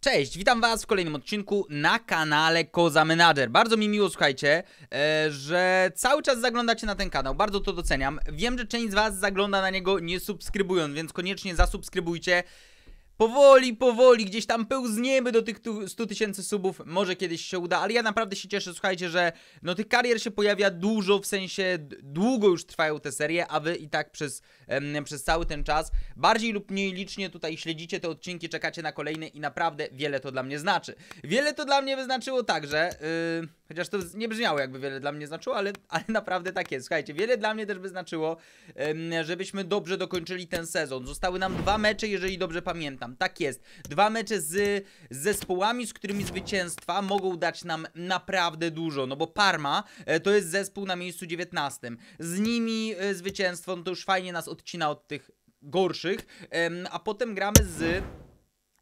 Cześć, witam was w kolejnym odcinku na kanale Koza Manager. Bardzo mi miło, słuchajcie, e, że cały czas zaglądacie na ten kanał, bardzo to doceniam. Wiem, że część z was zagląda na niego nie subskrybując, więc koniecznie zasubskrybujcie powoli, powoli, gdzieś tam pełzniemy do tych 100 tysięcy subów, może kiedyś się uda, ale ja naprawdę się cieszę, słuchajcie, że no tych karier się pojawia dużo, w sensie długo już trwają te serie, a wy i tak przez, em, przez cały ten czas bardziej lub mniej licznie tutaj śledzicie te odcinki, czekacie na kolejne i naprawdę wiele to dla mnie znaczy. Wiele to dla mnie wyznaczyło także... Yy... Chociaż to nie brzmiało jakby wiele dla mnie znaczyło, ale, ale naprawdę tak jest. Słuchajcie, wiele dla mnie też by znaczyło, żebyśmy dobrze dokończyli ten sezon. Zostały nam dwa mecze, jeżeli dobrze pamiętam. Tak jest. Dwa mecze z, z zespołami, z którymi zwycięstwa mogą dać nam naprawdę dużo, no bo Parma e, to jest zespół na miejscu 19. Z nimi e, zwycięstwo no to już fajnie nas odcina od tych gorszych, a potem gramy z...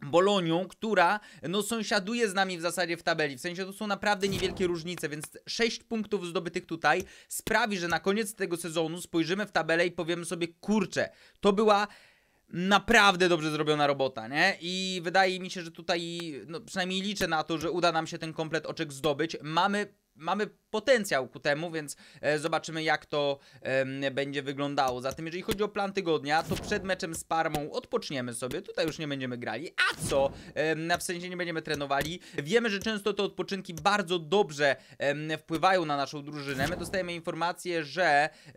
Bolonią, która no sąsiaduje z nami w zasadzie w tabeli. W sensie to są naprawdę niewielkie różnice, więc 6 punktów zdobytych tutaj sprawi, że na koniec tego sezonu spojrzymy w tabelę i powiemy sobie, kurczę, to była naprawdę dobrze zrobiona robota, nie? I wydaje mi się, że tutaj, no przynajmniej liczę na to, że uda nam się ten komplet oczek zdobyć. Mamy, mamy potencjał ku temu, więc e, zobaczymy jak to będzie wyglądało. Zatem jeżeli chodzi o plan tygodnia, to przed meczem z Parmą odpoczniemy sobie, tutaj już nie będziemy grali, a co? Na w sensie nie będziemy trenowali. Wiemy, że często te odpoczynki bardzo dobrze wpływają na naszą drużynę. My dostajemy informację, że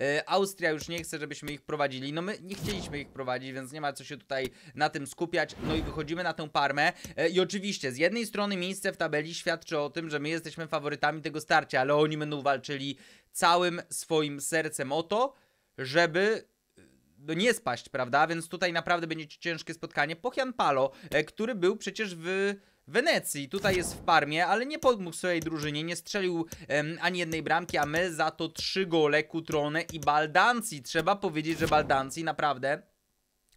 e, Austria już nie chce, żebyśmy ich prowadzili. No my nie chcieliśmy ich prowadzić, więc nie ma co się tutaj na tym skupiać. No i wychodzimy na tę Parmę e, i oczywiście z jednej strony miejsce w tabeli świadczy o tym, że my jesteśmy faworytami tego starcia, ale oni będą walczyli całym swoim sercem o to, żeby e, nie spaść, prawda? Więc tutaj naprawdę będzie ciężkie spotkanie. Pochian Palo, e, który był przecież w Wenecji, tutaj jest w Parmie, ale nie pomógł swojej drużynie, nie strzelił em, ani jednej bramki, a my za to trzy gole Kutrone i Baldanci. Trzeba powiedzieć, że Baldanci naprawdę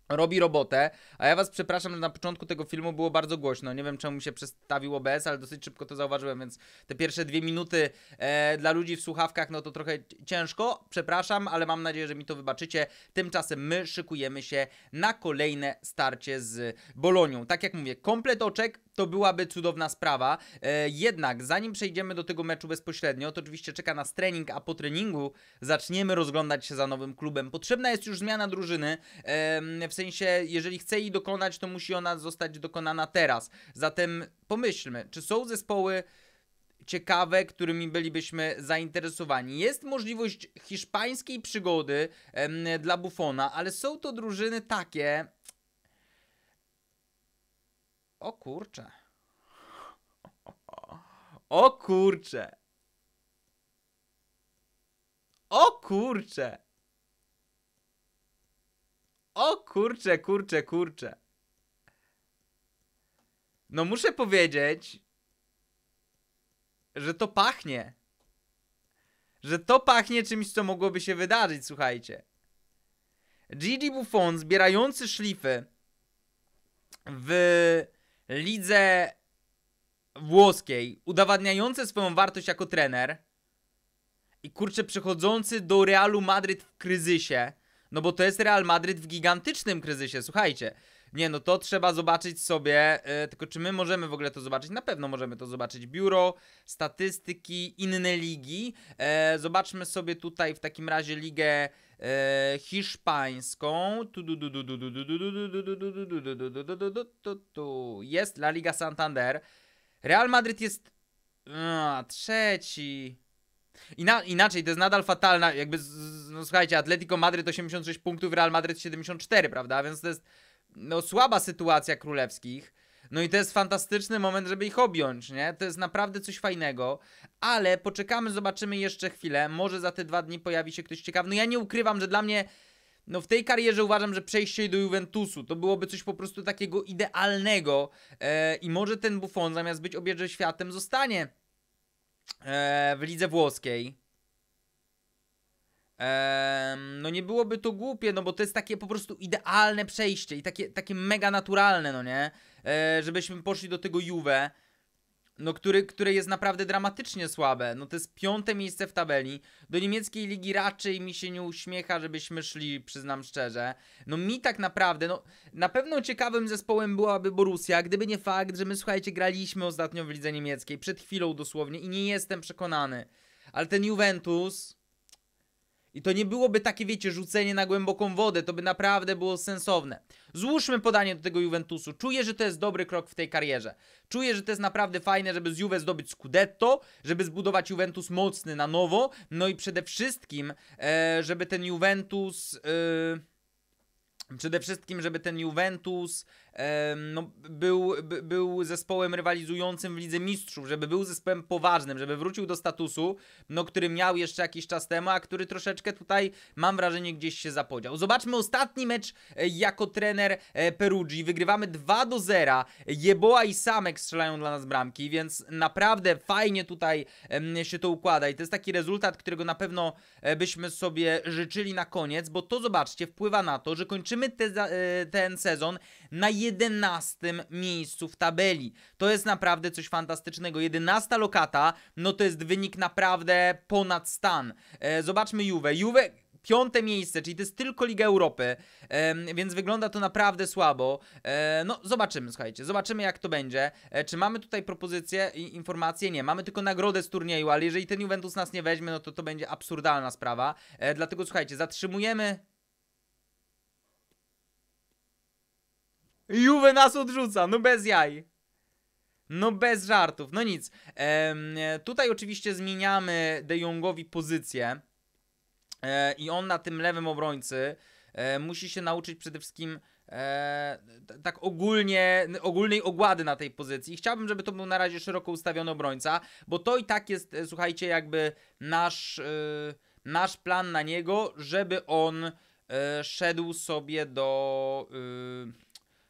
robi robotę, a ja was przepraszam, że na początku tego filmu było bardzo głośno. Nie wiem, czemu mi się przestawił OBS, ale dosyć szybko to zauważyłem, więc te pierwsze dwie minuty e, dla ludzi w słuchawkach, no to trochę ciężko. Przepraszam, ale mam nadzieję, że mi to wybaczycie. Tymczasem my szykujemy się na kolejne starcie z Bolonią. Tak jak mówię, komplet oczek, to byłaby cudowna sprawa. E, jednak zanim przejdziemy do tego meczu bezpośrednio, to oczywiście czeka nas trening, a po treningu zaczniemy rozglądać się za nowym klubem. Potrzebna jest już zmiana drużyny, w sensie jeżeli chce jej dokonać, to musi ona zostać dokonana teraz. Zatem pomyślmy, czy są zespoły ciekawe, którymi bylibyśmy zainteresowani. Jest możliwość hiszpańskiej przygody em, dla Buffona, ale są to drużyny takie, o kurcze. O kurcze. O kurcze. O kurcze, kurcze, kurcze. No muszę powiedzieć, że to pachnie. Że to pachnie czymś, co mogłoby się wydarzyć, słuchajcie. Gigi Buffon zbierający szlify w lidze włoskiej, udowadniający swoją wartość jako trener i kurczę przechodzący do Realu Madryt w kryzysie, no bo to jest Real Madryt w gigantycznym kryzysie, słuchajcie. Nie, no to trzeba zobaczyć sobie, yy, tylko czy my możemy w ogóle to zobaczyć? Na pewno możemy to zobaczyć. Biuro, statystyki, inne ligi. Yy, zobaczmy sobie tutaj w takim razie ligę hiszpańską. Jest La Liga Santander. Real Madrid jest trzeci. Ina inaczej, to jest nadal fatalna, jakby, no słuchajcie, Atletico Madryt 86 punktów, Real Madryt 74, prawda? Więc to jest no, słaba sytuacja królewskich. No i to jest fantastyczny moment, żeby ich objąć, nie? To jest naprawdę coś fajnego, ale poczekamy, zobaczymy jeszcze chwilę. Może za te dwa dni pojawi się ktoś ciekawy. No ja nie ukrywam, że dla mnie no w tej karierze uważam, że przejście do Juventusu to byłoby coś po prostu takiego idealnego e, i może ten Buffon zamiast być obieży światem zostanie e, w lidze włoskiej. no nie byłoby to głupie, no bo to jest takie po prostu idealne przejście i takie, takie mega naturalne, no nie? E, żebyśmy poszli do tego Juve, no, który, które jest naprawdę dramatycznie słabe. No to jest piąte miejsce w tabeli. Do niemieckiej ligi raczej mi się nie uśmiecha, żebyśmy szli, przyznam szczerze. No mi tak naprawdę, no na pewno ciekawym zespołem byłaby Borussia, gdyby nie fakt, że my słuchajcie, graliśmy ostatnio w lidze niemieckiej, przed chwilą dosłownie i nie jestem przekonany. Ale ten Juventus, i to nie byłoby takie, wiecie, rzucenie na głęboką wodę, to by naprawdę było sensowne. Złóżmy podanie do tego Juventusu. Czuję, że to jest dobry krok w tej karierze. Czuję, że to jest naprawdę fajne, żeby z Juve zdobyć Scudetto, żeby zbudować Juventus mocny na nowo, no i przede wszystkim, e, żeby ten Juventus... E, przede wszystkim, żeby ten Juventus no, był, by, był zespołem rywalizującym w Lidze Mistrzów, żeby był zespołem poważnym, żeby wrócił do statusu, no, który miał jeszcze jakiś czas temu, a który troszeczkę tutaj, mam wrażenie, gdzieś się zapodział. Zobaczmy ostatni mecz e, jako trener e, Perugii. Wygrywamy 2 do 0. Jeboa i Samek strzelają dla nas bramki, więc naprawdę fajnie tutaj się to układa i to jest taki rezultat, którego na pewno e, byśmy sobie życzyli na koniec, bo to, zobaczcie, wpływa na to, że kończymy te, ten sezon na 11 miejscu w tabeli. To jest naprawdę coś fantastycznego. 11 lokata, no to jest wynik naprawdę ponad stan. E, zobaczmy Juve. Juve piąte miejsce, czyli to jest tylko Liga Europy, więc wygląda to naprawdę słabo. E, no, zobaczymy, słuchajcie, zobaczymy jak to będzie. E, czy mamy tutaj propozycję i informacje? Nie, mamy tylko nagrodę z turnieju, ale jeżeli ten Juventus nas nie weźmie, no to to będzie absurdalna sprawa. E, dlatego, słuchajcie, zatrzymujemy Juve nas odrzuca, no bez jaj. No bez żartów, no nic. Ehm, tutaj oczywiście zmieniamy De Jongowi pozycję e, i on na tym lewym obrońcy e, musi się nauczyć przede wszystkim e, tak ogólnie, ogólnej ogłady na tej pozycji. Chciałbym, żeby to był na razie szeroko ustawiony obrońca, bo to i tak jest, e, słuchajcie, jakby nasz, e, nasz plan na niego, żeby on e, szedł sobie do y,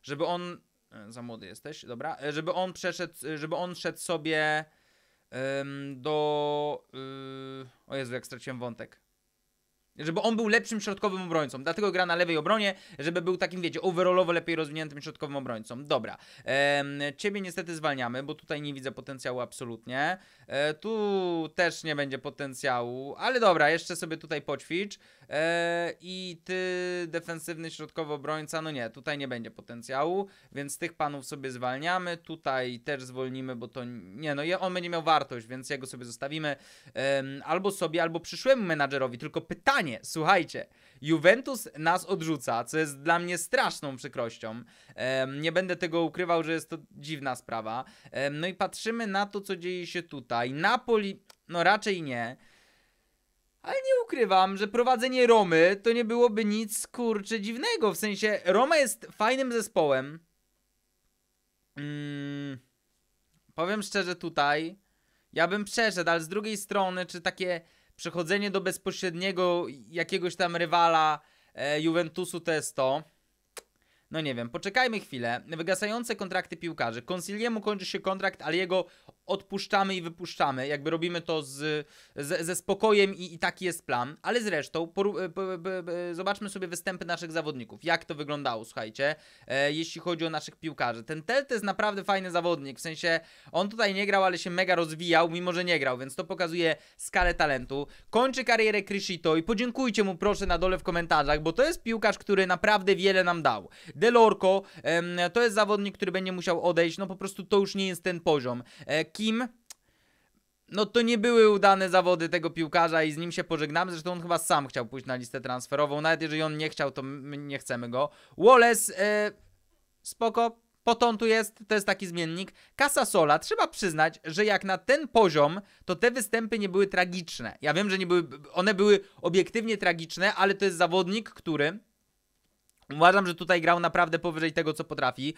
żeby on. E, za młody jesteś, dobra? E, żeby on przeszedł, e, żeby on szedł sobie do. Yy, o Jezu, jak straciłem wątek. Żeby on był lepszym środkowym obrońcą. Dlatego gra na lewej obronie, żeby był takim, wiecie, overallowo lepiej rozwiniętym środkowym obrońcą. Dobra. Ehm, ciebie niestety zwalniamy, bo tutaj nie widzę potencjału absolutnie. E, tu też nie będzie potencjału, ale dobra, jeszcze sobie tutaj poćwicz. E, I ty, defensywny środkowy obrońca, no nie, tutaj nie będzie potencjału, więc tych panów sobie zwalniamy. Tutaj też zwolnimy, bo to nie, no on będzie miał wartość, więc jego sobie zostawimy. albo sobie, albo przyszłemu menadżerowi. Tylko pytanie, panie, słuchajcie, Juventus nas odrzuca, co jest dla mnie straszną przykrością. Nie będę tego ukrywał, że jest to dziwna sprawa. No i patrzymy na to, co dzieje się tutaj. Napoli, no raczej nie. Ale nie ukrywam, że prowadzenie Romy to nie byłoby nic kurczę dziwnego. W sensie, Roma jest fajnym zespołem. Mm, powiem szczerze, tutaj ja bym przeszedł, ale z drugiej strony, czy takie przechodzenie do bezpośredniego jakiegoś tam rywala e, Juventusu to jest to no nie wiem, poczekajmy chwilę. Wygasające kontrakty piłkarzy. Consiliemu kończy się kontrakt, ale jego odpuszczamy i wypuszczamy. Jakby robimy to z, z ze spokojem i, i, taki jest plan. Ale zresztą poru, e, zobaczmy sobie występy naszych zawodników. Jak to wyglądało, słuchajcie, e, jeśli chodzi o naszych piłkarzy. Ten Telt jest naprawdę fajny zawodnik. W sensie, on tutaj nie grał, ale się mega rozwijał, mimo że nie grał, więc to pokazuje skalę talentu. Kończy karierę Krishito i podziękujcie mu proszę na dole w komentarzach, bo to jest piłkarz, który naprawdę wiele nam dał. Delorco to jest zawodnik, który będzie musiał odejść, no po prostu to już nie jest ten poziom. E, Kim no to nie były udane zawody tego piłkarza i z nim się pożegnamy. Zresztą on chyba sam chciał pójść na listę transferową. Nawet jeżeli on nie chciał, to my nie chcemy go. Wallace, yy, spoko, Poton tu jest, to jest taki zmiennik. Kasa Sola, trzeba przyznać, że jak na ten poziom, to te występy nie były tragiczne. Ja wiem, że nie były, one były obiektywnie tragiczne, ale to jest zawodnik, który Uważam, że tutaj grał naprawdę powyżej tego, co potrafi.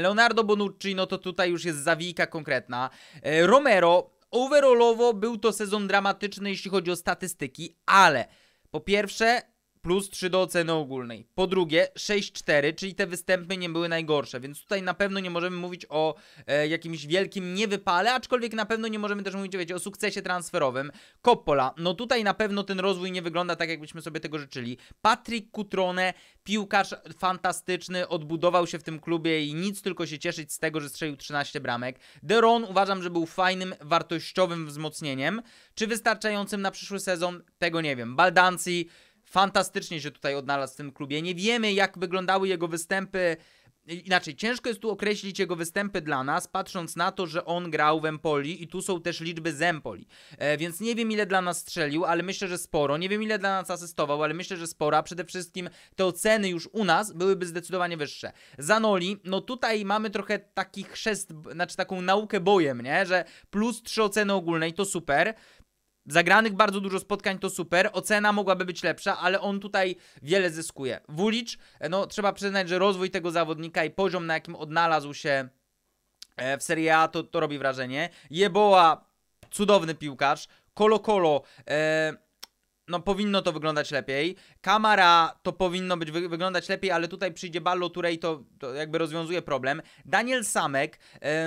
Leonardo Bonucci, no to tutaj już jest zawijka konkretna. E, Romero, overallowo był to sezon dramatyczny, jeśli chodzi o statystyki, ale po pierwsze, plus 3 do oceny ogólnej. Po drugie 6-4, czyli te występy nie były najgorsze, więc tutaj na pewno nie możemy mówić o e, jakimś wielkim niewypale, aczkolwiek na pewno nie możemy też mówić wiecie, o sukcesie transferowym. Coppola, no tutaj na pewno ten rozwój nie wygląda tak, jakbyśmy sobie tego życzyli. Patrick Cutrone, piłkarz fantastyczny, odbudował się w tym klubie i nic tylko się cieszyć z tego, że strzelił 13 bramek. Deron uważam, że był fajnym, wartościowym wzmocnieniem. Czy wystarczającym na przyszły sezon? Tego nie wiem. Baldanci fantastycznie się tutaj odnalazł w tym klubie. Nie wiemy, jak wyglądały jego występy. Inaczej, ciężko jest tu określić jego występy dla nas, patrząc na to, że on grał w Empoli i tu są też liczby z Empoli. E, więc nie wiem, ile dla nas strzelił, ale myślę, że sporo. Nie wiem, ile dla nas asystował, ale myślę, że spora. Przede wszystkim te oceny już u nas byłyby zdecydowanie wyższe. Zanoli, no tutaj mamy trochę taki chrzest, znaczy taką naukę bojem, nie? Że plus trzy oceny ogólnej to super. Zagranych bardzo dużo spotkań to super, ocena mogłaby być lepsza, ale on tutaj wiele zyskuje. Wulicz, e, no trzeba przyznać, że rozwój tego zawodnika i poziom, na jakim odnalazł się e, w Serie A, to, to robi wrażenie. Jeboa, cudowny piłkarz. kolokolo Colo, e, no powinno to wyglądać lepiej. Kamara to powinno być wy wyglądać lepiej, ale tutaj przyjdzie Ballo Turej to, to jakby rozwiązuje problem. Daniel Samek,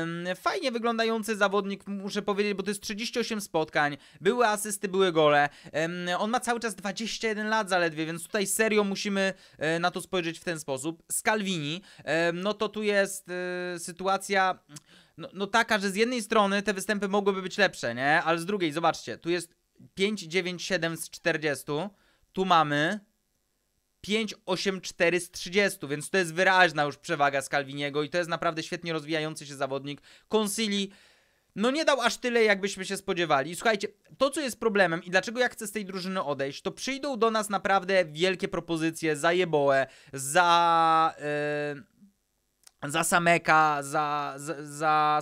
ym, fajnie wyglądający zawodnik, muszę powiedzieć, bo to jest 38 spotkań, były asysty, były gole. Ym, on ma cały czas 21 lat zaledwie, więc tutaj serio musimy y, na to spojrzeć w ten sposób. Scalvini ym, no to tu jest y, sytuacja... No, no, taka, że z jednej strony te występy mogłyby być lepsze, nie? Ale z drugiej, zobaczcie, tu jest 597 z 40. Tu mamy 584 z 30, więc to jest wyraźna już przewaga Skalwiniego i to jest naprawdę świetnie rozwijający się zawodnik. Konsili no nie dał aż tyle, jakbyśmy się spodziewali. Słuchajcie, to co jest problemem i dlaczego ja chcę z tej drużyny odejść, to przyjdą do nas naprawdę wielkie propozycje za Jeboe, za... Yy, za Sameka, za, za, za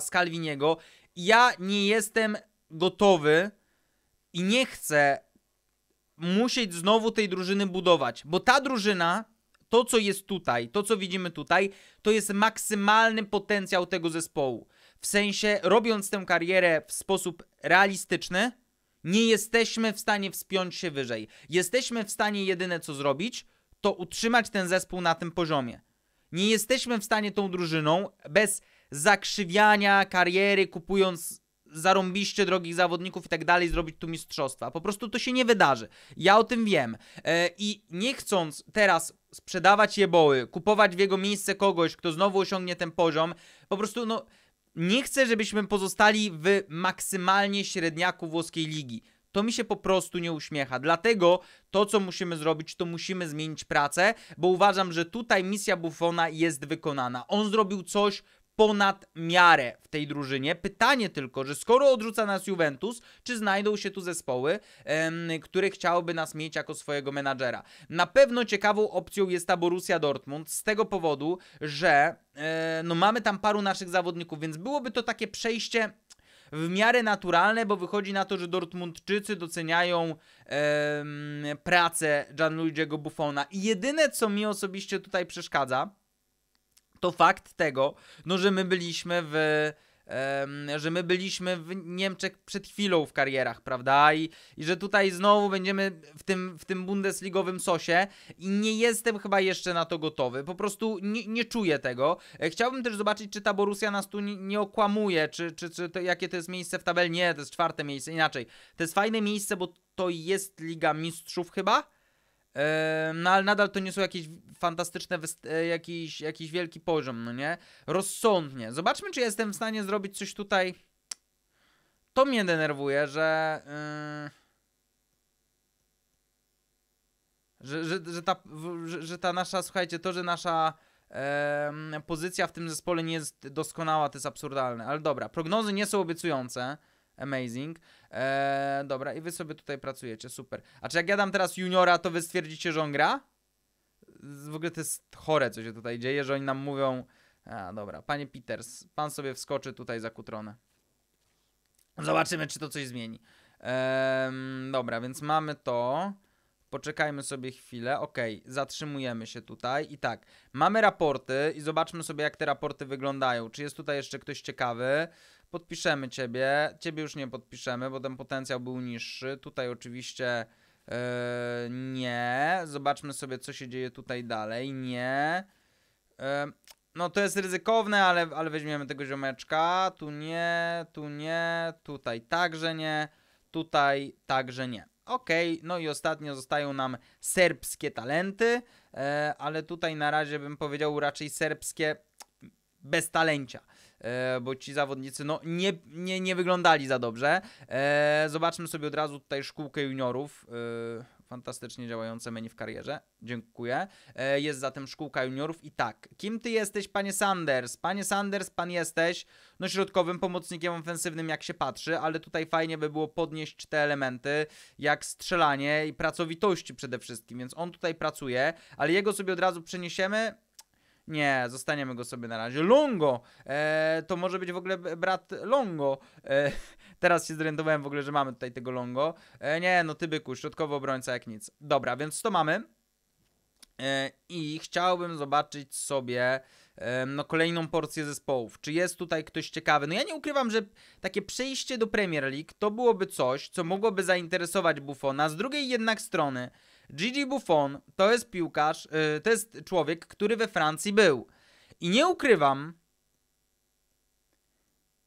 Ja nie jestem gotowy i nie chcę musieć znowu tej drużyny budować, bo ta drużyna, to co jest tutaj, to co widzimy tutaj, to jest maksymalny potencjał tego zespołu. W sensie, robiąc tę karierę w sposób realistyczny, nie jesteśmy w stanie wspiąć się wyżej. Jesteśmy w stanie jedynie co zrobić, to utrzymać ten zespół na tym poziomie. Nie jesteśmy w stanie tą drużyną bez zakrzywiania kariery, kupując zarąbiście drogich zawodników i tak dalej zrobić tu mistrzostwa. Po prostu to się nie wydarzy. Ja o tym wiem. E, I nie chcąc teraz sprzedawać jeboły, kupować w jego miejsce kogoś, kto znowu osiągnie ten poziom, po prostu no nie chcę, żebyśmy pozostali w maksymalnie średniaku włoskiej ligi. To mi się po prostu nie uśmiecha. Dlatego to, co musimy zrobić, to musimy zmienić pracę, bo uważam, że tutaj misja Buffona jest wykonana. On zrobił coś, ponad miarę w tej drużynie. Pytanie tylko, że skoro odrzuca nas Juventus, czy znajdą się tu zespoły, które chciałyby nas mieć jako swojego menadżera? Na pewno ciekawą opcją jest ta Borussia Dortmund z tego powodu, że e, no mamy tam paru naszych zawodników, więc byłoby to takie przejście w miarę naturalne, bo wychodzi na to, że Dortmundczycy doceniają em, pracę Gianluigiego Buffona. I jedyne, co mi osobiście tutaj przeszkadza, to fakt tego, no, że my byliśmy w że my byliśmy w Niemczech przed chwilą w karierach, prawda? I, i że tutaj znowu będziemy w tym, w tym bundesligowym sosie i nie jestem chyba jeszcze na to gotowy. Po prostu nie, nie czuję tego. E, chciałbym też zobaczyć, czy ta Borussia nas tu nie, nie okłamuje, czy, czy, czy to, jakie to jest miejsce w tabeli. Nie, to jest czwarte miejsce, inaczej. To jest fajne miejsce, bo to jest Liga Mistrzów chyba? No ale nadal to nie są jakieś fantastyczne, e, jakiś, jakiś wielki poziom, no nie? Rozsądnie. Zobaczmy, czy jestem w stanie zrobić coś tutaj. To mnie denerwuje, że... Y, że, że, że, ta, że, że, ta nasza, słuchajcie, to, że nasza e, pozycja w tym zespole nie jest doskonała, to jest absurdalne. Ale dobra, prognozy nie są obiecujące. Amazing. Eee, dobra, i wy sobie tutaj pracujecie, super. A czy jak ja dam teraz juniora, to wy stwierdzicie, że on gra? W ogóle to jest chore, co się tutaj dzieje, że oni nam mówią... A, dobra, panie Peters, pan sobie wskoczy tutaj za kutronę. Zobaczymy, czy to coś zmieni. Eee, dobra, więc mamy to. Poczekajmy sobie chwilę. Ok, zatrzymujemy się tutaj. I tak, mamy raporty i zobaczmy sobie, jak te raporty wyglądają. Czy jest tutaj jeszcze ktoś ciekawy? podpiszemy ciebie, ciebie już nie podpiszemy, bo ten potencjał był niższy. Tutaj oczywiście yy, nie. Zobaczmy sobie, co się dzieje tutaj dalej. Nie. Yy, no to jest ryzykowne, ale, ale weźmiemy tego ziomeczka. Tu nie, tu nie, tutaj także nie, tutaj także nie. OK, no i ostatnio zostają nam serbskie talenty, e, ale tutaj na razie bym powiedział raczej serbskie bez talencia. E, bo ci zawodnicy no, nie, nie, nie wyglądali za dobrze. E, zobaczmy sobie od razu tutaj szkółkę juniorów e, fantastycznie działające menu w karierze. Dziękuję. Jest zatem szkółka juniorów i tak. Kim ty jesteś, panie Sanders? Panie Sanders, pan jesteś no środkowym pomocnikiem ofensywnym, jak się patrzy, ale tutaj fajnie by było podnieść te elementy, jak strzelanie i pracowitości przede wszystkim, więc on tutaj pracuje, ale jego sobie od razu przeniesiemy nie, zostaniemy go sobie na razie. Longo! E, to może być w ogóle brat Longo. E, teraz się zorientowałem w ogóle, że mamy tutaj tego Longo. E, nie, no ty byku, środkowy obrońca jak nic. Dobra, więc to mamy. E, I chciałbym zobaczyć sobie no, kolejną porcję zespołów. Czy jest tutaj ktoś ciekawy? No ja nie ukrywam, że takie przejście do Premier League to byłoby coś, co mogłoby zainteresować Buffona. Z drugiej jednak strony Gigi Buffon to jest piłkarz, y, to jest człowiek, który we Francji był. I nie ukrywam,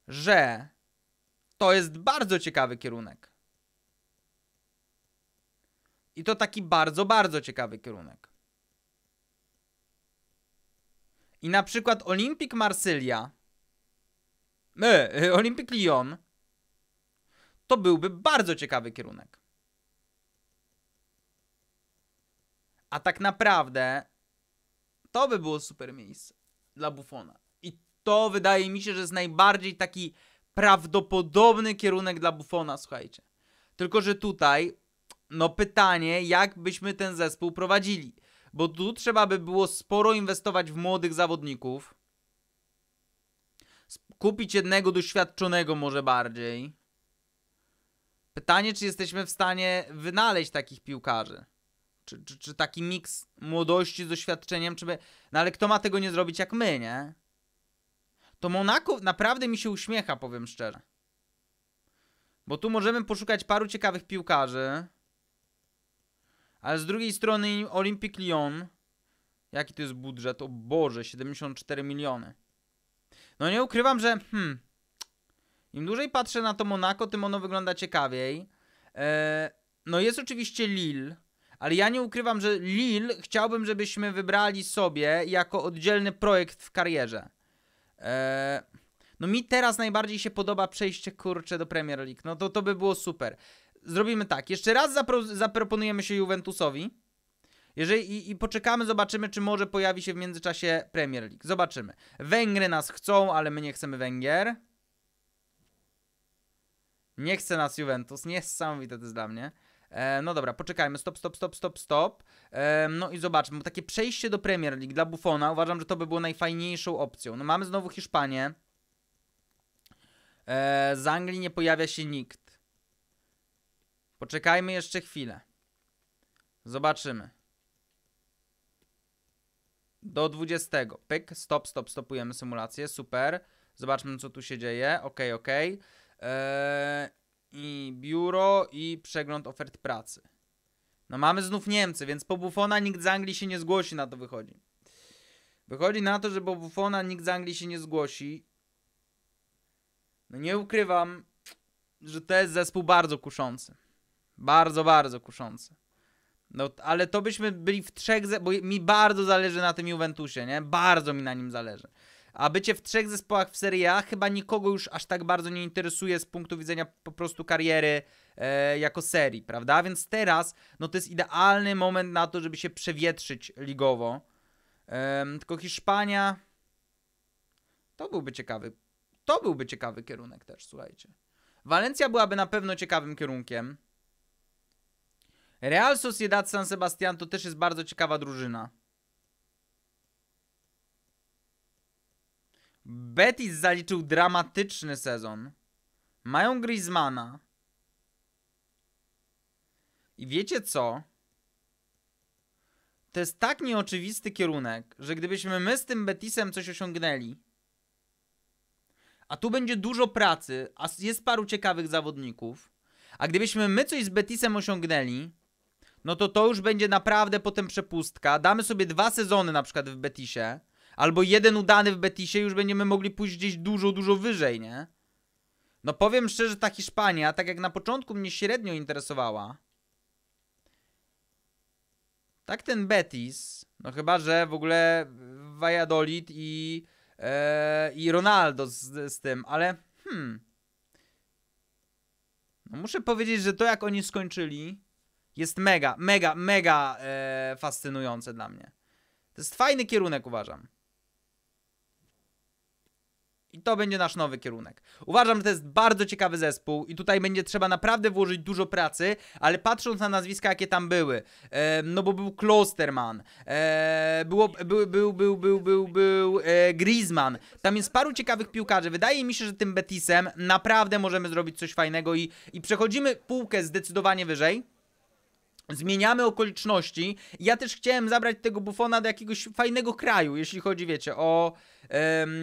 że to jest bardzo ciekawy kierunek. I to taki bardzo, bardzo ciekawy kierunek. I na przykład Olympik Marsylia, e, Olympic Lyon, to byłby bardzo ciekawy kierunek. A tak naprawdę to by było super miejsce dla Buffona. I to wydaje mi się, że jest najbardziej taki prawdopodobny kierunek dla Buffona, słuchajcie. Tylko, że tutaj, no pytanie, jak byśmy ten zespół prowadzili. Bo tu trzeba by było sporo inwestować w młodych zawodników. Kupić jednego doświadczonego może bardziej. Pytanie, czy jesteśmy w stanie wynaleźć takich piłkarzy. Czy, czy, czy taki miks młodości z doświadczeniem, czy by... No ale kto ma tego nie zrobić jak my, nie? To Monako naprawdę mi się uśmiecha, powiem szczerze. Bo tu możemy poszukać paru ciekawych piłkarzy. Ale z drugiej strony Olympic Lyon. Jaki to jest budżet? O Boże, 74 miliony. No nie ukrywam, że hmm, im dłużej patrzę na to Monako, tym ono wygląda ciekawiej. Eee, no jest oczywiście Lille. Ale ja nie ukrywam, że Lil chciałbym, żebyśmy wybrali sobie jako oddzielny projekt w karierze. Eee, no mi teraz najbardziej się podoba przejście kurcze do Premier League. No to to by było super. Zrobimy tak. Jeszcze raz zapro zaproponujemy się Juventusowi. Jeżeli, i, i, poczekamy, zobaczymy, czy może pojawi się w międzyczasie Premier League. Zobaczymy. Węgry nas chcą, ale my nie chcemy Węgier. Nie chce nas Juventus. Niesamowite to jest dla mnie. E, no dobra, poczekajmy, stop, stop, stop, stop, stop. E, no i zobaczmy, takie przejście do Premier League dla Buffona uważam, że to by było najfajniejszą opcją. No mamy znowu Hiszpanię. E, z Anglii nie pojawia się nikt. Poczekajmy jeszcze chwilę. Zobaczymy. Do 20. Pyk, stop, stop, stopujemy symulację, super. Zobaczmy, co tu się dzieje. Ok, ok. Eee, i biuro i przegląd ofert pracy. No mamy znów Niemcy, więc po Buffona nikt z Anglii się nie zgłosi, na to wychodzi. Wychodzi na to, że po Buffona nikt z Anglii się nie zgłosi. No nie ukrywam, że to jest zespół bardzo kuszący. Bardzo, bardzo kuszący. No, ale to byśmy byli w trzech, bo mi bardzo zależy na tym Juventusie, nie? Bardzo mi na nim zależy. A bycie w trzech zespołach w Serie A chyba nikogo już aż tak bardzo nie interesuje z punktu widzenia po prostu kariery e, jako serii, prawda? Więc teraz no to jest idealny moment na to, żeby się przewietrzyć ligowo. E, tylko Hiszpania to byłby ciekawy. To byłby ciekawy kierunek też, słuchajcie. Walencja byłaby na pewno ciekawym kierunkiem. Real Sociedad San Sebastian to też jest bardzo ciekawa drużyna. Betis zaliczył dramatyczny sezon. Mają Griezmana. I wiecie co? To jest tak nieoczywisty kierunek, że gdybyśmy my z tym Betisem coś osiągnęli, a tu będzie dużo pracy, a jest paru ciekawych zawodników, a gdybyśmy my coś z Betisem osiągnęli, no to to już będzie naprawdę potem przepustka. Damy sobie dwa sezony na przykład w Betisie, Albo jeden udany w Betisie już będziemy mogli pójść gdzieś dużo, dużo wyżej, nie? No powiem szczerze, ta Hiszpania, tak jak na początku mnie średnio interesowała, tak ten Betis, no chyba, że w ogóle Valladolid i, e, i Ronaldo z, z tym, ale hmm. No muszę powiedzieć, że to jak oni skończyli jest mega, mega, mega e, fascynujące dla mnie. To jest fajny kierunek, uważam. I to będzie nasz nowy kierunek. Uważam, że to jest bardzo ciekawy zespół i tutaj będzie trzeba naprawdę włożyć dużo pracy, ale patrząc na nazwiska, jakie tam były, e, no bo był Klosterman, e, było, był, był, był, był, był, był e, Griezmann, tam jest paru ciekawych piłkarzy. Wydaje mi się, że tym Betisem naprawdę możemy zrobić coś fajnego i, i przechodzimy półkę zdecydowanie wyżej. Zmieniamy okoliczności. Ja też chciałem zabrać tego bufona do jakiegoś fajnego kraju, jeśli chodzi, wiecie, o.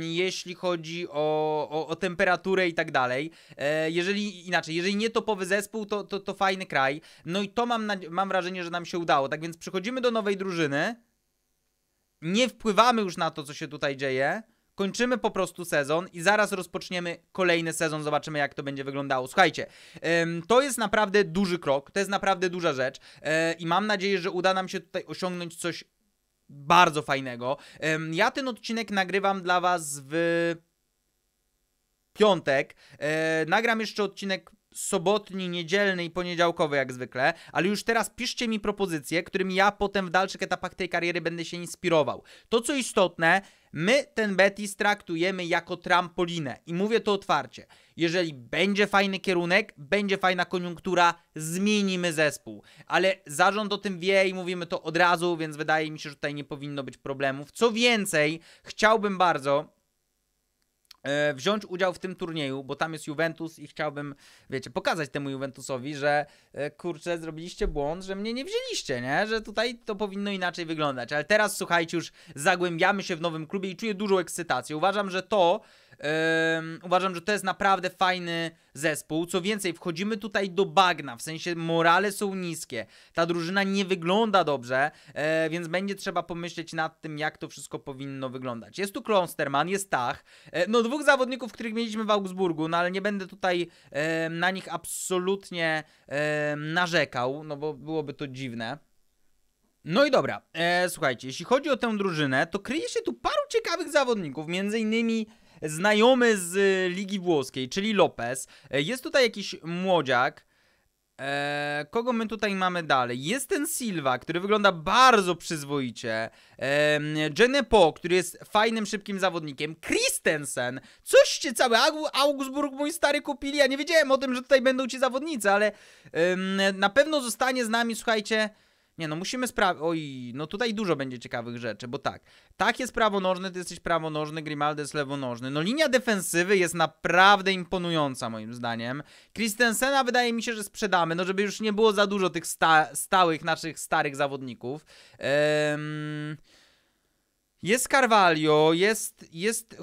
jeśli chodzi o, o, o, temperaturę i tak dalej. E, jeżeli inaczej, jeżeli nie topowy zespół, to, to, to fajny kraj. No i to mam, mam wrażenie, że nam się udało. Tak więc przychodzimy do nowej drużyny. Nie wpływamy już na to, co się tutaj dzieje kończymy po prostu sezon i zaraz rozpoczniemy kolejny sezon, zobaczymy jak to będzie wyglądało. Słuchajcie, to jest naprawdę duży krok, to jest naprawdę duża rzecz e, i mam nadzieję, że uda nam się tutaj osiągnąć coś bardzo fajnego. Ja ten odcinek nagrywam dla Was w piątek. E, nagram jeszcze odcinek sobotni, niedzielny i poniedziałkowy jak zwykle, ale już teraz piszcie mi propozycje, którym ja potem w dalszych etapach tej kariery będę się inspirował. To co istotne, My ten Betis traktujemy jako trampolinę i mówię to otwarcie. Jeżeli będzie fajny kierunek, będzie fajna koniunktura, zmienimy zespół. Ale zarząd o tym wie i mówimy to od razu, więc wydaje mi się, że tutaj nie powinno być problemów. Co więcej, chciałbym bardzo, E, wziąć udział w tym turnieju, bo tam jest Juventus i chciałbym, wiecie, pokazać temu Juventusowi, że e, kurczę, zrobiliście błąd, że mnie nie wzięliście, nie? Że tutaj to powinno inaczej wyglądać. Ale teraz, słuchajcie, już zagłębiamy się w nowym klubie i czuję dużą ekscytację. Uważam, że to Um, uważam, że to jest naprawdę fajny zespół. Co więcej, wchodzimy tutaj do bagna, w sensie morale są niskie. Ta drużyna nie wygląda dobrze, e, więc będzie trzeba pomyśleć nad tym, jak to wszystko powinno wyglądać. Jest tu Klosterman, jest Tach. E, no dwóch zawodników, których mieliśmy w Augsburgu, no ale nie będę tutaj e, na nich absolutnie narzekał, no bo byłoby to dziwne. No i dobra, e, słuchajcie, jeśli chodzi o tę drużynę, to kryje się tu paru ciekawych zawodników, między innymi znajomy z y, Ligi Włoskiej, czyli Lopez. E, jest tutaj jakiś młodziak, e, kogo my tutaj mamy dalej? Jest ten Silva, który wygląda bardzo przyzwoicie. Eee, Genepo, który jest fajnym, szybkim zawodnikiem. Christensen! Coście cały Augsburg mój stary kupili. Ja nie wiedziałem o tym, że tutaj będą ci zawodnicy, ale na pewno zostanie z nami, słuchajcie. Nie no, musimy sprawdzić. Oj, no tutaj dużo będzie ciekawych rzeczy, bo tak. Tak jest prawonożny, ty jesteś prawonożny, Grimaldo jest lewonożny. No linia defensywy jest naprawdę imponująca moim zdaniem. Christensena wydaje mi się, że sprzedamy, no żeby już nie było za dużo tych sta stałych naszych starych zawodników. Ehm... Jest Carvalho, jest, jest,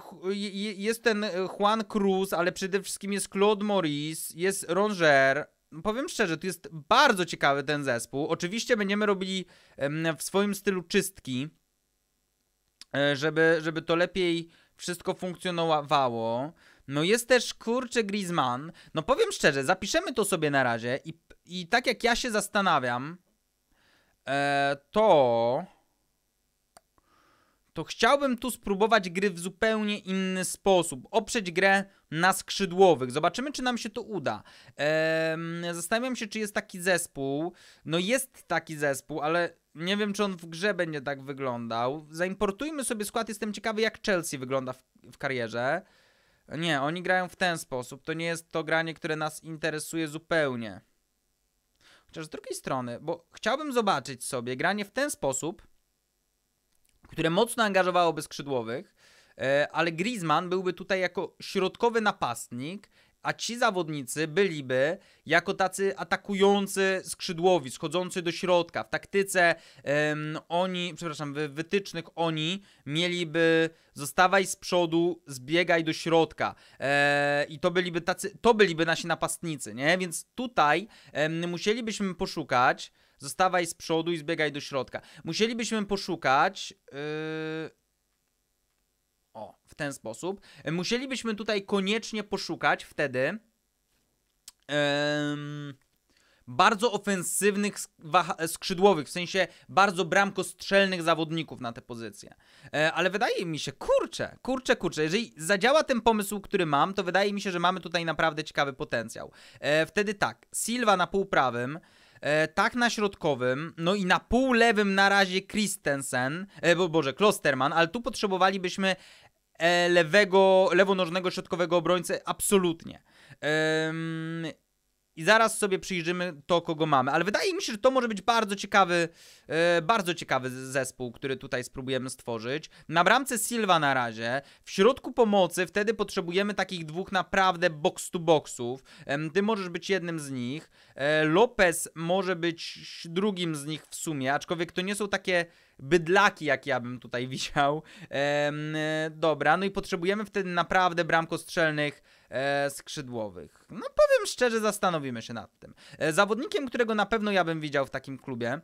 jest ten Juan Cruz, ale przede wszystkim jest Claude Maurice, jest Ronger, powiem szczerze, tu jest bardzo ciekawy ten zespół. Oczywiście będziemy robili w swoim stylu czystki, e, żeby, żeby to lepiej wszystko funkcjonowało. No jest też kurczę Griezmann. No powiem szczerze, zapiszemy to sobie na razie i, i tak jak ja się zastanawiam, e, to to chciałbym tu spróbować gry w zupełnie inny sposób. Oprzeć grę na skrzydłowych. Zobaczymy, czy nam się to uda. Eee, zastanawiam się, czy jest taki zespół. No jest taki zespół, ale nie wiem, czy on w grze będzie tak wyglądał. Zaimportujmy sobie skład. Jestem ciekawy, jak Chelsea wygląda w, w karierze. Nie, oni grają w ten sposób. To nie jest to granie, które nas interesuje zupełnie. Chociaż z drugiej strony, bo chciałbym zobaczyć sobie granie w ten sposób, które mocno angażowałoby skrzydłowych, E, ale Griezmann byłby tutaj jako środkowy napastnik, a ci zawodnicy byliby jako tacy atakujący skrzydłowi, schodzący do środka. W taktyce um, oni, przepraszam, w wytycznych oni mieliby zostawaj z przodu, zbiegaj do środka. E, I to byliby tacy, to byliby nasi napastnicy, nie? Więc tutaj um, musielibyśmy poszukać, zostawaj z przodu i zbiegaj do środka. Musielibyśmy poszukać... Yy ten sposób. Musielibyśmy tutaj koniecznie poszukać wtedy um, bardzo ofensywnych skrzydłowych, w sensie bardzo bramkostrzelnych zawodników na te pozycje. E, ale wydaje mi się, kurczę, kurczę, kurczę, jeżeli zadziała ten pomysł, który mam, to wydaje mi się, że mamy tutaj naprawdę ciekawy potencjał. E, wtedy tak, Silva na półprawym, E, tak na środkowym, no i na pół lewym na razie Christensen, e, bo Boże, Klosterman, ale tu potrzebowalibyśmy E, lewego, lewonożnego środkowego obrońcę absolutnie. I zaraz sobie przyjrzymy to, kogo mamy. Ale wydaje mi się, że to może być bardzo ciekawy E, bardzo ciekawy zespół, który tutaj spróbujemy stworzyć. Na bramce Silva na razie. W środku pomocy wtedy potrzebujemy takich dwóch naprawdę box to boxów. Ty możesz być jednym z nich. E, Lopez może być drugim z nich w sumie, aczkolwiek to nie są takie bydlaki, jak ja bym tutaj widział. E, dobra, no i potrzebujemy wtedy naprawdę bramkostrzelnych skrzydłowych. No powiem szczerze, zastanowimy się nad tym. zawodnikiem, którego na pewno ja bym widział w takim klubie,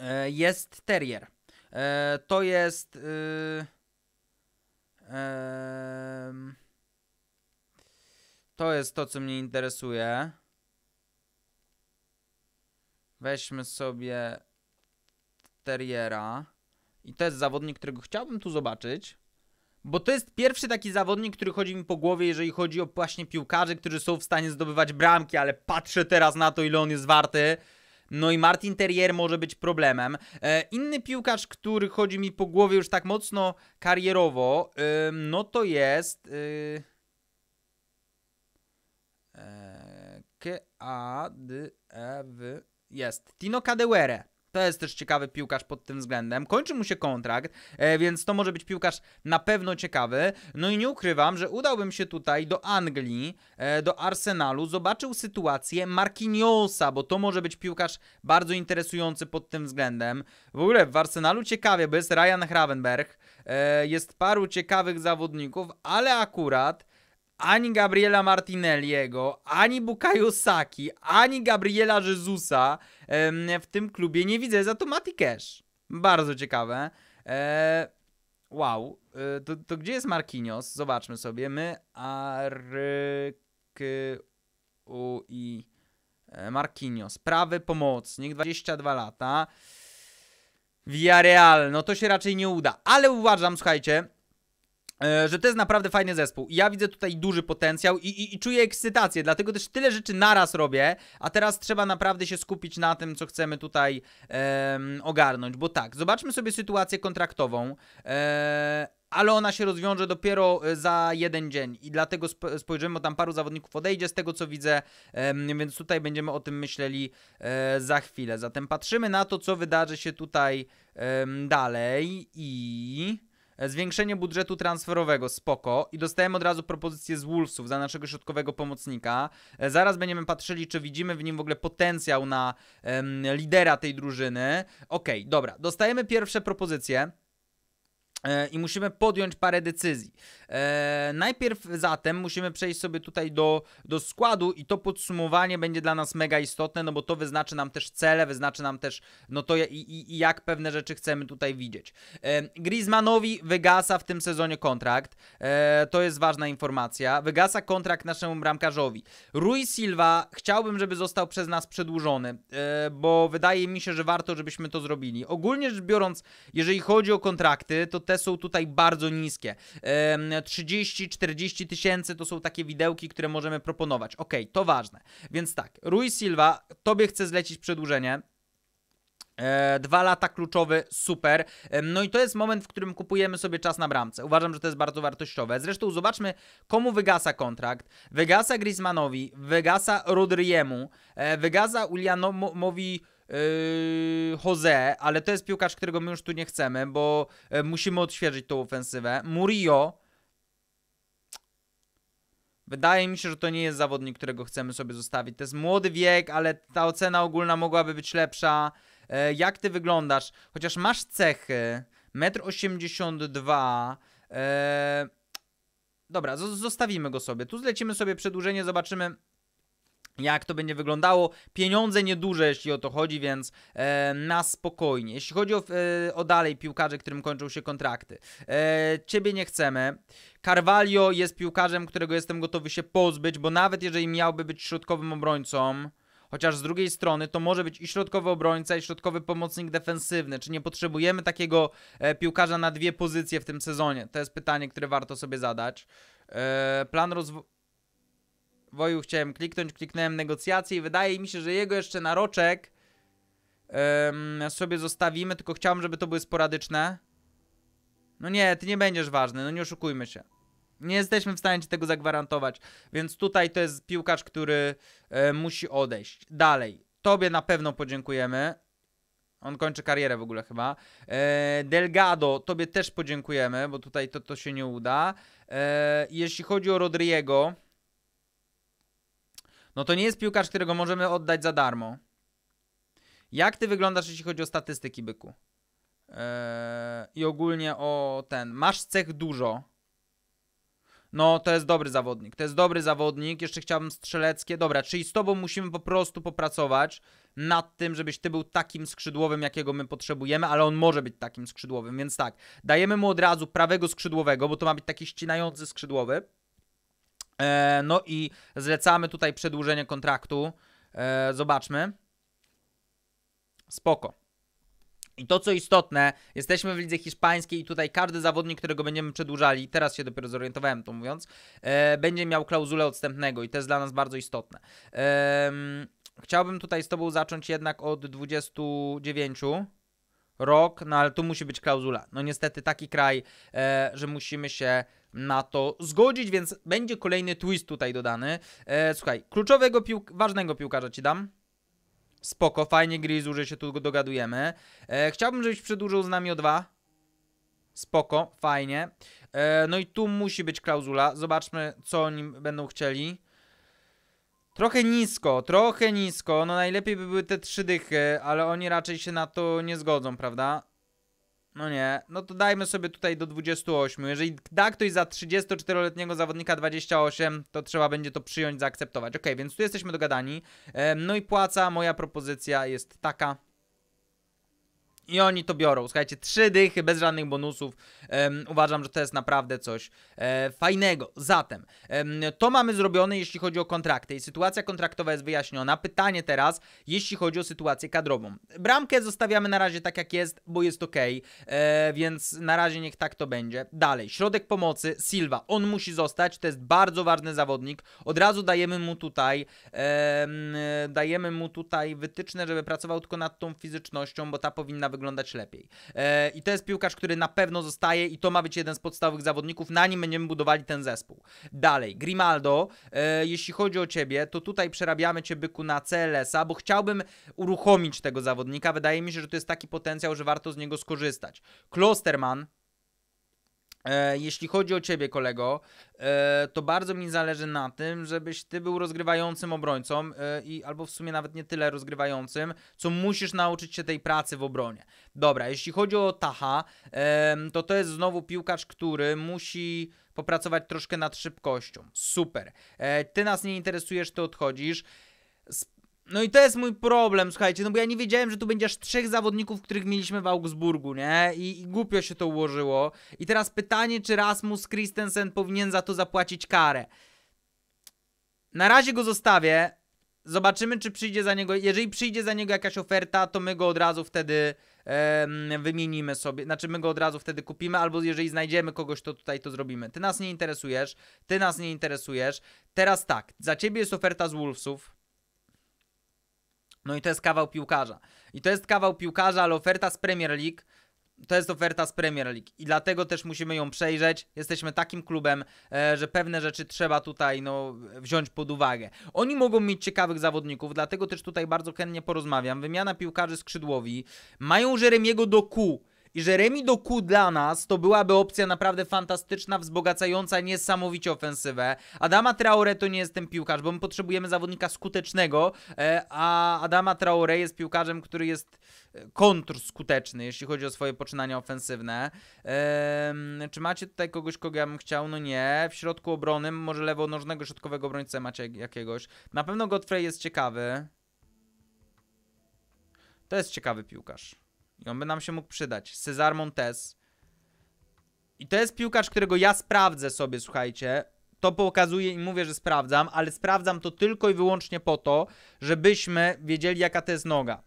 E, jest terrier. E, to jest. Y, to jest to, co mnie interesuje. Weźmy sobie Terriera. I to jest zawodnik, którego chciałbym tu zobaczyć. Bo to jest pierwszy taki zawodnik, który chodzi mi po głowie, jeżeli chodzi o właśnie piłkarzy, którzy są w stanie zdobywać bramki, ale patrzę teraz na to, ile on jest warty. No i Martin Terrier może być problemem. E, inny piłkarz, który chodzi mi po głowie już tak mocno karierowo, no to jest... Y, e, K-A-D-E-W... Jest. Tino Kadewere. To jest też ciekawy piłkarz pod tym względem. Kończy mu się kontrakt, e, więc to może być piłkarz na pewno ciekawy. No i nie ukrywam, że udałbym się tutaj do Anglii, e, do Arsenalu, zobaczył sytuację Marquinhosa, bo to może być piłkarz bardzo interesujący pod tym względem. W ogóle w Arsenalu ciekawie, bo jest Ryan Hravenberg, e, jest paru ciekawych zawodników, ale akurat ani Gabriela Martinelliego, ani Bukayo Saki, ani Gabriela Jezusa w tym klubie nie widzę. Za to Mati Cash. Bardzo ciekawe. E, wow. E, to, to gdzie jest Marquinhos? Zobaczmy sobie. My, K U, I, e, Marquinhos. Prawy pomocnik, 22 lata. Villarreal, no to się raczej nie uda. Ale uważam, słuchajcie, E, że to jest naprawdę fajny zespół. Ja widzę tutaj duży potencjał i, i, i, czuję ekscytację, dlatego też tyle rzeczy naraz robię, a teraz trzeba naprawdę się skupić na tym, co chcemy tutaj ogarnąć, bo tak, zobaczmy sobie sytuację kontraktową. E, ale ona się rozwiąże dopiero e, za jeden dzień i dlatego spojrzymy, tam paru zawodników odejdzie z tego co widzę, więc tutaj będziemy o tym myśleli e, za chwilę. Zatem patrzymy na to, co wydarzy się tutaj dalej i... E, zwiększenie budżetu transferowego, spoko. I dostałem od razu propozycję z Wolvesów za naszego środkowego pomocnika. E, zaraz będziemy patrzyli, czy widzimy w nim w ogóle potencjał na lidera tej drużyny. Okej, okay, dobra, dostajemy pierwsze propozycje. E, i musimy podjąć parę decyzji. E, najpierw zatem musimy przejść sobie tutaj do, do składu i to podsumowanie będzie dla nas mega istotne, no bo to wyznaczy nam też cele, wyznaczy nam też no to i, i, i jak pewne rzeczy chcemy tutaj widzieć. E, Griezmannowi wygasa w tym sezonie kontrakt, to jest ważna informacja. Wygasa kontrakt naszemu bramkarzowi. Rui Silva chciałbym, żeby został przez nas przedłużony, bo wydaje mi się, że warto, żebyśmy to zrobili. Ogólnie rzecz biorąc, jeżeli chodzi o kontrakty, to te te są tutaj bardzo niskie. 30-40 tysięcy to są takie widełki, które możemy proponować. Ok, to ważne. Więc tak, Rui Silva, tobie chcę zlecić przedłużenie. E, dwa lata kluczowy, super. no i to jest moment, w którym kupujemy sobie czas na bramce. Uważam, że to jest bardzo wartościowe. Zresztą zobaczmy, komu wygasa kontrakt. Wygasa Griezmannowi, wygasa Rodriemu, e, wygasa Ulianomowi Yy, Jose, ale to jest piłkarz, którego my już tu nie chcemy, bo e, musimy odświeżyć tą ofensywę. Murillo. Wydaje mi się, że to nie jest zawodnik, którego chcemy sobie zostawić. To jest młody wiek, ale ta ocena ogólna mogłaby być lepsza. E, jak ty wyglądasz? Chociaż masz cechy. 1,82 m. E, dobra, zostawimy go sobie. Tu zlecimy sobie przedłużenie, zobaczymy jak to będzie wyglądało. Pieniądze nieduże, jeśli o to chodzi, więc e, na spokojnie. Jeśli chodzi o, e, o dalej piłkarze, którym kończą się kontrakty. E, ciebie nie chcemy. Carvalho jest piłkarzem, którego jestem gotowy się pozbyć, bo nawet jeżeli miałby być środkowym obrońcą, Chociaż z drugiej strony to może być i środkowy obrońca, i środkowy pomocnik defensywny. Czy nie potrzebujemy takiego e, piłkarza na dwie pozycje w tym sezonie? To jest pytanie, które warto sobie zadać. E, plan rozwoju. Woju chciałem kliknąć, kliknąłem negocjacje i wydaje mi się, że jego jeszcze na um, sobie zostawimy, tylko chciałem, żeby to były sporadyczne. No nie, ty nie będziesz ważny, no nie oszukujmy się. Nie jesteśmy w stanie ci tego zagwarantować, więc tutaj to jest piłkarz, który e, musi odejść. Dalej, tobie na pewno podziękujemy. On kończy karierę w ogóle chyba. E, Delgado, tobie też podziękujemy, bo tutaj to, to się nie uda. E, jeśli chodzi o Rodriego, no to nie jest piłkarz, którego możemy oddać za darmo. Jak ty wyglądasz, jeśli chodzi o statystyki, byku? Yy, I ogólnie o ten. Masz cech dużo. No, to jest dobry zawodnik. To jest dobry zawodnik. Jeszcze chciałbym strzeleckie. Dobra, czyli z tobą musimy po prostu popracować nad tym, żebyś ty był takim skrzydłowym, jakiego my potrzebujemy, ale on może być takim skrzydłowym, więc tak. Dajemy mu od razu prawego skrzydłowego, bo to ma być taki ścinający skrzydłowy. E, no i zlecamy tutaj przedłużenie kontraktu. E, zobaczmy. Spoko. I to, co istotne, jesteśmy w lidze hiszpańskiej i tutaj każdy zawodnik, którego będziemy przedłużali, teraz się dopiero zorientowałem to mówiąc, e, będzie miał klauzulę odstępnego i to jest dla nas bardzo istotne. E, chciałbym tutaj z Tobą zacząć jednak od 29 rok, no ale tu musi być klauzula. No niestety taki kraj, e, że musimy się na to zgodzić, więc będzie kolejny twist tutaj dodany. E, słuchaj, kluczowego, piłk ważnego piłkarza ci dam. Spoko, fajnie Grizu, że się tu dogadujemy. E, chciałbym, żebyś przedłużył z nami o dwa. Spoko, fajnie. E, no i tu musi być klauzula. Zobaczmy, co oni będą chcieli. Trochę nisko, trochę nisko. No najlepiej by były te trzy dychy, ale oni raczej się na to nie zgodzą, prawda? No nie, no to dajmy sobie tutaj do 28. Jeżeli da ktoś za 34-letniego zawodnika 28, to trzeba będzie to przyjąć, zaakceptować. Ok, więc tu jesteśmy dogadani. No i płaca, moja propozycja jest taka. I oni to biorą. Słuchajcie, trzy dychy bez żadnych bonusów. Um, uważam, że to jest naprawdę coś e, fajnego. Zatem um, to mamy zrobione, jeśli chodzi o kontrakty. I sytuacja kontraktowa jest wyjaśniona. Pytanie teraz, jeśli chodzi o sytuację kadrową. Bramkę zostawiamy na razie tak, jak jest, bo jest ok, e, więc na razie niech tak to będzie. Dalej, środek pomocy Silva. On musi zostać, to jest bardzo ważny zawodnik. Od razu dajemy mu tutaj, e, dajemy mu tutaj wytyczne, żeby pracował tylko nad tą fizycznością, bo ta powinna wyglądać lepiej. E, I to jest piłkarz, który na pewno zostaje i to ma być jeden z podstawowych zawodników, na nim będziemy budowali ten zespół. Dalej, Grimaldo, e, jeśli chodzi o Ciebie, to tutaj przerabiamy Cię byku na CLS-a, bo chciałbym uruchomić tego zawodnika, wydaje mi się, że to jest taki potencjał, że warto z niego skorzystać. Klosterman, E, jeśli chodzi o ciebie, kolego, e, to bardzo mi zależy na tym, żebyś ty był rozgrywającym obrońcą e, i albo w sumie nawet nie tyle rozgrywającym, co musisz nauczyć się tej pracy w obronie. Dobra, jeśli chodzi o Taha, to to jest znowu piłkarz, który musi popracować troszkę nad szybkością. Super. Ty nas nie interesujesz, ty odchodzisz. No i to jest mój problem, słuchajcie, no bo ja nie wiedziałem, że tu będzie aż trzech zawodników, których mieliśmy w Augsburgu, nie? I, I, głupio się to ułożyło. I teraz pytanie, czy Rasmus Christensen powinien za to zapłacić karę. Na razie go zostawię. Zobaczymy, czy przyjdzie za niego. Jeżeli przyjdzie za niego jakaś oferta, to my go od razu wtedy wymienimy sobie. Znaczy, my go od razu wtedy kupimy, albo jeżeli znajdziemy kogoś, to tutaj to zrobimy. Ty nas nie interesujesz, ty nas nie interesujesz. Teraz tak, za ciebie jest oferta z Wolvesów no i to jest kawał piłkarza. I to jest kawał piłkarza, ale oferta z Premier League to jest oferta z Premier League i dlatego też musimy ją przejrzeć. Jesteśmy takim klubem, e, że pewne rzeczy trzeba tutaj no, wziąć pod uwagę. Oni mogą mieć ciekawych zawodników, dlatego też tutaj bardzo chętnie porozmawiam. Wymiana piłkarzy skrzydłowi. Mają Jeremiego do kół i że Remi Doku dla nas to byłaby opcja naprawdę fantastyczna, wzbogacająca niesamowicie ofensywę. Adama Traore to nie jest ten piłkarz, bo my potrzebujemy zawodnika skutecznego, e, a Adama Traore jest piłkarzem, który jest e, kontrskuteczny, jeśli chodzi o swoje poczynania ofensywne. Ehm, czy macie tutaj kogoś, kogo ja bym chciał? No nie. W środku obrony, może lewonożnego środkowego obrońcę macie jakiegoś. Na pewno Godfrey jest ciekawy. To jest ciekawy piłkarz. I on by nam się mógł przydać. Cezar Montes. I to jest piłkarz, którego ja sprawdzę sobie, słuchajcie. To pokazuję i mówię, że sprawdzam, ale sprawdzam to tylko i wyłącznie po to, żebyśmy wiedzieli, jaka to jest noga.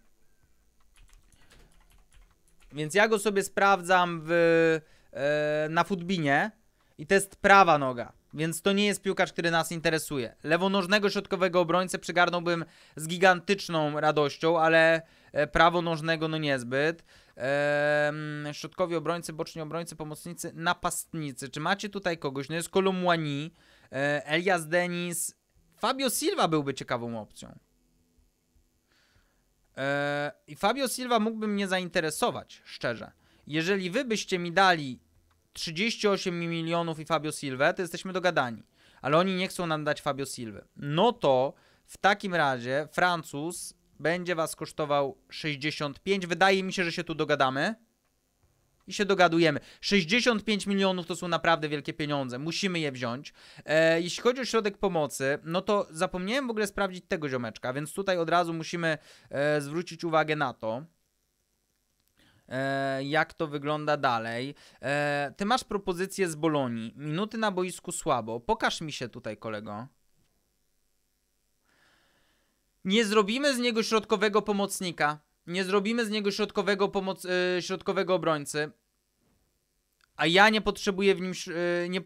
Więc ja go sobie sprawdzam w, yy, na futbinie i to jest prawa noga więc to nie jest piłkarz, który nas interesuje. Lewonożnego środkowego obrońcę przygarnąłbym z gigantyczną radością, ale e, prawonożnego no niezbyt. Ehm, środkowi obrońcy, boczni obrońcy, pomocnicy, napastnicy. Czy macie tutaj kogoś? No jest Kolumwani, e, Elias Denis, Fabio Silva byłby ciekawą opcją. E, I Fabio Silva mógłby mnie zainteresować, szczerze. Jeżeli wy byście mi dali 38 milionów i Fabio Silva, to jesteśmy dogadani. Ale oni nie chcą nam dać Fabio Silva. No to w takim razie Francuz będzie was kosztował 65. Wydaje mi się, że się tu dogadamy. I się dogadujemy. 65 milionów to są naprawdę wielkie pieniądze. Musimy je wziąć. E, jeśli chodzi o środek pomocy, no to zapomniałem w ogóle sprawdzić tego ziomeczka, więc tutaj od razu musimy e, zwrócić uwagę na to. E, jak to wygląda dalej. E, ty masz propozycję z Bolonii. Minuty na boisku słabo. Pokaż mi się tutaj, kolego. Nie zrobimy z niego środkowego pomocnika. Nie zrobimy z niego środkowego, pomoc, e, środkowego obrońcy. A ja nie potrzebuję w nim. Nie,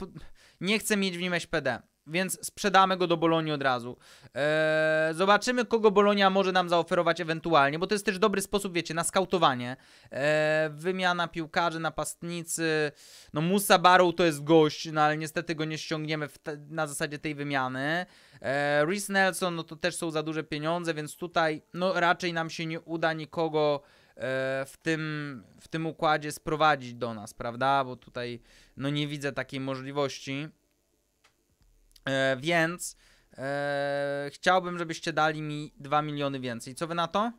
nie chcę mieć w nim SPD więc sprzedamy go do Bolonii od razu. Eee, zobaczymy, kogo Bolonia może nam zaoferować ewentualnie, bo to jest też dobry sposób, wiecie, na skautowanie. Eee, wymiana piłkarzy, napastnicy. No Musa Barrow to jest gość, no ale niestety go nie ściągniemy na zasadzie tej wymiany. Eee, Rhys Nelson, no to też są za duże pieniądze, więc tutaj no raczej nam się nie uda nikogo e, w tym, w tym układzie sprowadzić do nas, prawda? Bo tutaj no nie widzę takiej możliwości. E, więc e, chciałbym, żebyście dali mi 2 miliony więcej. Co wy na to?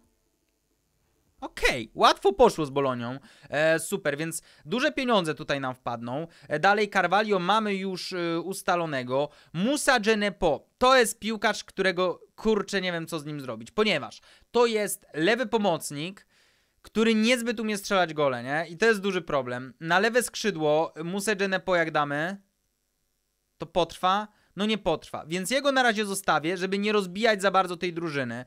Okej, okay, łatwo poszło z Bolonią. E, super, więc duże pieniądze tutaj nam wpadną. E, dalej Carvalho mamy już e, ustalonego. Musa Genepo to jest piłkarz, którego kurczę nie wiem co z nim zrobić, ponieważ to jest lewy pomocnik, który niezbyt umie strzelać gole, nie? I to jest duży problem. Na lewe skrzydło Musa Genepo jak damy, to potrwa no nie potrwa. Więc jego na razie zostawię, żeby nie rozbijać za bardzo tej drużyny.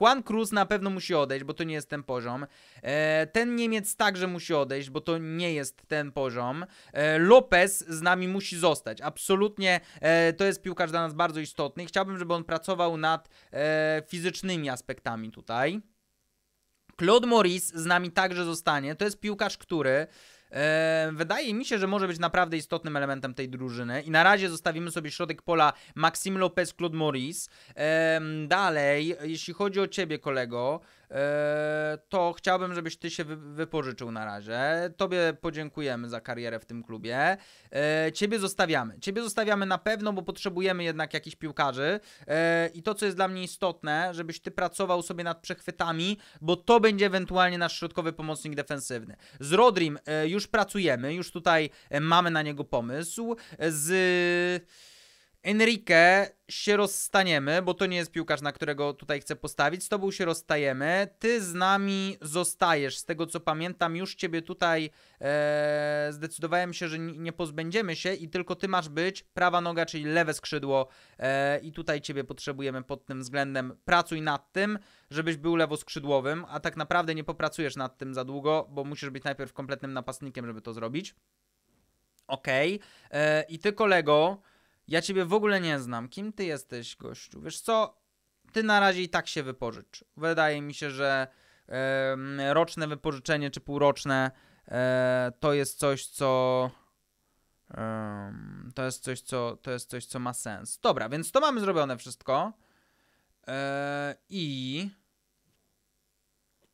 Juan Cruz na pewno musi odejść, bo to nie jest ten poziom. E, ten Niemiec także musi odejść, bo to nie jest ten poziom. E, Lopez z nami musi zostać. Absolutnie e, to jest piłkarz dla nas bardzo istotny. Chciałbym, żeby on pracował nad fizycznymi aspektami tutaj. Claude Maurice z nami także zostanie. To jest piłkarz, który wydaje mi się, że może być naprawdę istotnym elementem tej drużyny i na razie zostawimy sobie środek pola Maxim Lopez, Claude Maurice. dalej, jeśli chodzi o ciebie kolego, E, to chciałbym, żebyś ty się wypożyczył na razie. Tobie podziękujemy za karierę w tym klubie. E, ciebie zostawiamy. Ciebie zostawiamy na pewno, bo potrzebujemy jednak jakichś piłkarzy. E, I to, co jest dla mnie istotne, żebyś ty pracował sobie nad przechwytami, bo to będzie ewentualnie nasz środkowy pomocnik defensywny. Z Rodrim już pracujemy, już tutaj mamy na niego pomysł. Z Enrique się rozstaniemy, bo to nie jest piłkarz, na którego tutaj chcę postawić. Z tobą się rozstajemy. Ty z nami zostajesz. Z tego co pamiętam, już ciebie tutaj e, zdecydowałem się, że nie pozbędziemy się i tylko ty masz być prawa noga, czyli lewe skrzydło. E, I tutaj ciebie potrzebujemy pod tym względem. Pracuj nad tym, żebyś był lewoskrzydłowym, a tak naprawdę nie popracujesz nad tym za długo, bo musisz być najpierw kompletnym napastnikiem, żeby to zrobić. Okej. Okay. E, I ty kolego ja ciebie w ogóle nie znam. Kim ty jesteś, gościu? Wiesz co? Ty na razie i tak się wypożycz. Wydaje mi się, że yy, roczne wypożyczenie czy półroczne yy, to jest coś, co yy, to jest coś, co to jest coś, co ma sens. Dobra, więc to mamy zrobione wszystko. E, I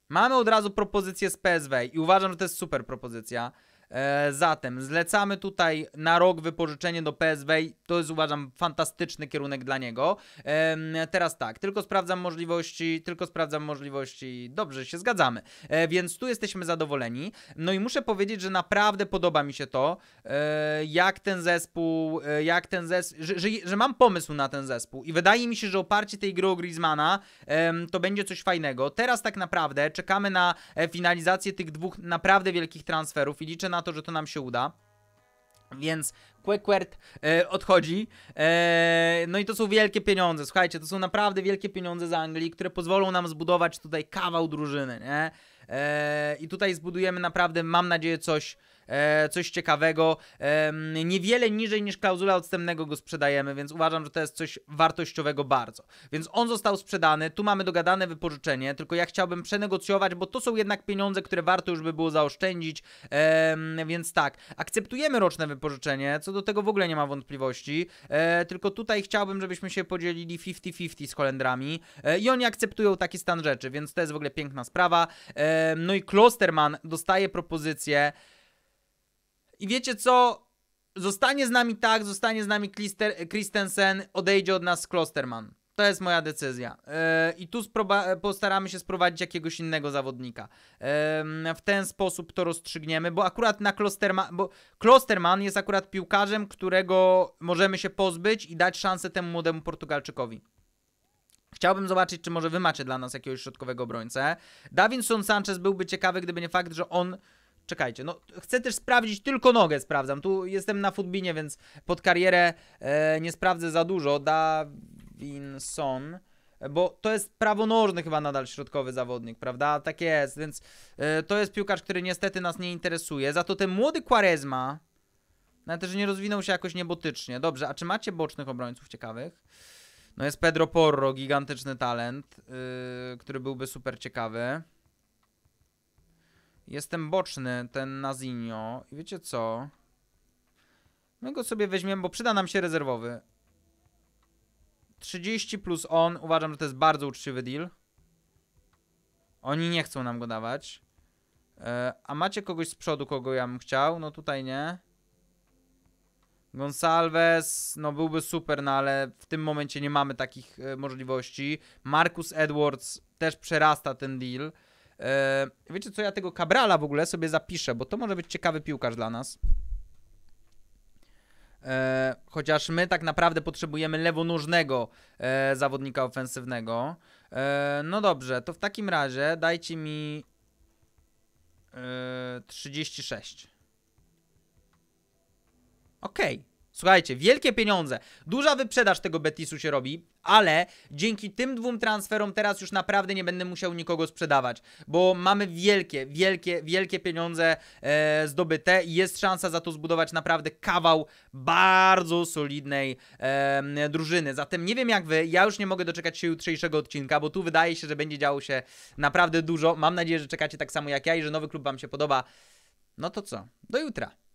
mamy od razu propozycję z PSW i uważam, że to jest super propozycja. E, zatem zlecamy tutaj na rok wypożyczenie do PSW. To jest uważam fantastyczny kierunek dla niego. Teraz tak, tylko sprawdzam możliwości, tylko sprawdzam możliwości. Dobrze, się zgadzamy. E, więc tu jesteśmy zadowoleni. No i muszę powiedzieć, że naprawdę podoba mi się to, e, jak ten zespół, jak ten zespół, że, że, że mam pomysł na ten zespół i wydaje mi się, że oparcie tej gry o Griezmana to będzie coś fajnego. Teraz tak naprawdę czekamy na finalizację tych dwóch naprawdę wielkich transferów i liczę na na to, że to nam się uda. Więc Quequert e, odchodzi. E, no i to są wielkie pieniądze. Słuchajcie, to są naprawdę wielkie pieniądze z Anglii, które pozwolą nam zbudować tutaj kawał drużyny, nie? E, I tutaj zbudujemy naprawdę, mam nadzieję, coś E, coś ciekawego. niewiele niżej niż klauzula odstępnego go sprzedajemy, więc uważam, że to jest coś wartościowego bardzo. Więc on został sprzedany, tu mamy dogadane wypożyczenie, tylko ja chciałbym przenegocjować, bo to są jednak pieniądze, które warto już by było zaoszczędzić, więc tak, akceptujemy roczne wypożyczenie, co do tego w ogóle nie ma wątpliwości, e, tylko tutaj chciałbym, żebyśmy się podzielili 50-50 z Holendrami e, i oni akceptują taki stan rzeczy, więc to jest w ogóle piękna sprawa. no i Klosterman dostaje propozycję i wiecie co? Zostanie z nami tak, zostanie z nami e, Christensen, odejdzie od nas Klosterman. To jest moja decyzja. Yy, I tu e, postaramy się sprowadzić jakiegoś innego zawodnika. Yy, w ten sposób to rozstrzygniemy, bo akurat na Klosterman, bo Klosterman jest akurat piłkarzem, którego możemy się pozbyć i dać szansę temu młodemu Portugalczykowi. Chciałbym zobaczyć, czy może wy macie dla nas jakiegoś środkowego obrońcę. Davinson Sanchez byłby ciekawy, gdyby nie fakt, że on Czekajcie, no chcę też sprawdzić, tylko nogę sprawdzam. Tu jestem na futbinie, więc pod karierę e, nie sprawdzę za dużo. Davinson, e, bo to jest prawonożny chyba nadal środkowy zawodnik, prawda? Tak jest, więc e, to jest piłkarz, który niestety nas nie interesuje. Za to ten młody Quaresma, nawet też nie rozwinął się jakoś niebotycznie. Dobrze, a czy macie bocznych obrońców ciekawych? No jest Pedro Porro, gigantyczny talent, yy, który byłby super ciekawy. Jestem boczny, ten Nazinho. I wiecie co? My go sobie weźmiemy, bo przyda nam się rezerwowy. 30 plus on. Uważam, że to jest bardzo uczciwy deal. Oni nie chcą nam go dawać. E, a macie kogoś z przodu, kogo ja bym chciał? No tutaj nie. Gonsalves, no byłby super, no ale w tym momencie nie mamy takich e, możliwości. Marcus Edwards też przerasta ten deal. Eee, wiecie co, ja tego Cabrala w ogóle sobie zapiszę, bo to może być ciekawy piłkarz dla nas. Eee, chociaż my tak naprawdę potrzebujemy lewonożnego eee, zawodnika ofensywnego. E, no dobrze, to w takim razie dajcie mi 36. E, Okej. Okay. Słuchajcie, wielkie pieniądze. Duża wyprzedaż tego Betisu się robi, ale dzięki tym dwóm transferom teraz już naprawdę nie będę musiał nikogo sprzedawać, bo mamy wielkie, wielkie, wielkie pieniądze e, zdobyte i jest szansa za to zbudować naprawdę kawał bardzo solidnej e, drużyny. Zatem nie wiem jak wy, ja już nie mogę doczekać się jutrzejszego odcinka, bo tu wydaje się, że będzie działo się naprawdę dużo. Mam nadzieję, że czekacie tak samo jak ja i że nowy klub wam się podoba. No to co? Do jutra.